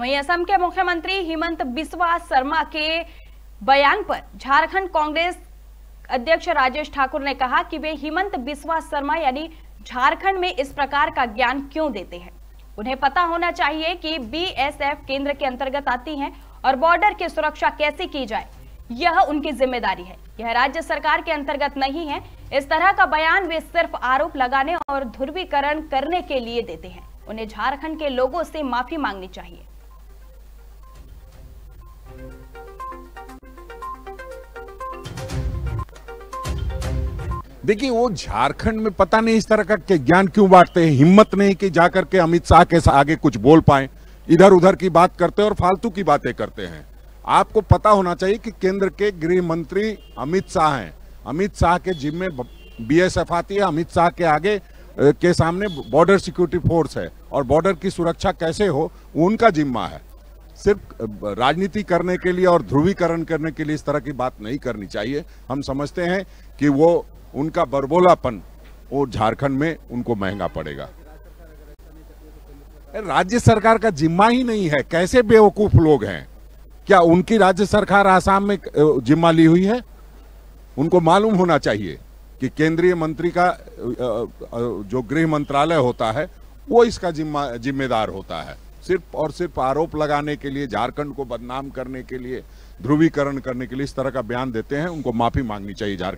वहीं असम के मुख्यमंत्री हिमंत बिस्वा शर्मा के बयान पर झारखंड कांग्रेस अध्यक्ष राजेश ठाकुर ने कहा कि वे हिमंत बिस्वा शर्मा यानी झारखंड में इस प्रकार का ज्ञान क्यों देते हैं उन्हें पता होना चाहिए कि बीएसएफ केंद्र के अंतर्गत आती है और बॉर्डर की सुरक्षा कैसे की जाए यह उनकी जिम्मेदारी है यह राज्य सरकार के अंतर्गत नहीं है इस तरह का बयान वे सिर्फ आरोप लगाने और ध्रुवीकरण करने के लिए देते हैं उन्हें झारखंड के लोगों से माफी मांगनी चाहिए देखिए वो झारखंड में पता नहीं इस तरह का के ज्ञान क्यों बांटते हैं हिम्मत नहीं कि जाकर के अमित शाह के आगे कुछ बोल पाए इधर उधर की बात करते हैं और फालतू की बातें करते हैं आपको पता होना चाहिए कि केंद्र के गृह मंत्री अमित शाह हैं अमित शाह के जिम्मे बीएसएफ आती है अमित शाह के आगे के सामने बॉर्डर सिक्योरिटी फोर्स है और बॉर्डर की सुरक्षा कैसे हो उनका जिम्मा है सिर्फ राजनीति करने के लिए और ध्रुवीकरण करने के लिए इस तरह की बात नहीं करनी चाहिए हम समझते हैं कि वो उनका बरबोलापन वो झारखंड में उनको महंगा पड़ेगा राज्य सरकार का जिम्मा ही नहीं है कैसे बेवकूफ लोग हैं क्या उनकी राज्य सरकार आसाम में जिम्मा ली हुई है उनको मालूम होना चाहिए कि केंद्रीय मंत्री का जो गृह मंत्रालय होता है वो इसका जिम्मा जिम्मेदार होता है सिर्फ और सिर्फ आरोप लगाने के लिए झारखंड को बदनाम करने के लिए ध्रुवीकरण करने के लिए इस तरह का बयान देते हैं उनको माफी मांगनी चाहिए झारखंड